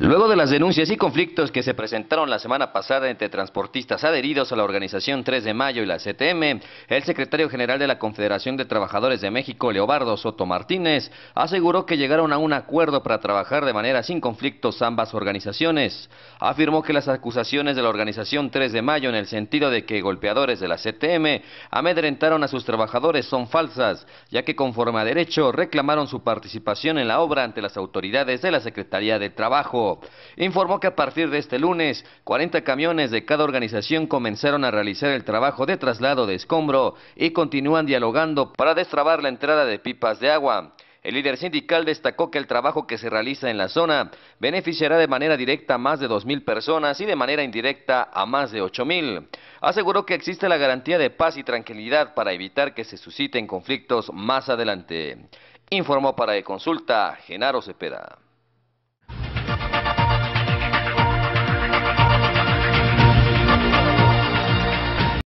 Luego de las denuncias y conflictos que se presentaron la semana pasada entre transportistas adheridos a la organización 3 de mayo y la CTM, el secretario general de la Confederación de Trabajadores de México, Leobardo Soto Martínez, aseguró que llegaron a un acuerdo para trabajar de manera sin conflictos ambas organizaciones. Afirmó que las acusaciones de la organización 3 de mayo en el sentido de que golpeadores de la CTM amedrentaron a sus trabajadores son falsas, ya que conforme a derecho reclamaron su participación en la obra ante las autoridades de la Secretaría de Trabajo informó que a partir de este lunes, 40 camiones de cada organización comenzaron a realizar el trabajo de traslado de escombro y continúan dialogando para destrabar la entrada de pipas de agua. El líder sindical destacó que el trabajo que se realiza en la zona beneficiará de manera directa a más de 2.000 personas y de manera indirecta a más de 8.000. Aseguró que existe la garantía de paz y tranquilidad para evitar que se susciten conflictos más adelante. Informó para E-Consulta, Genaro Cepeda.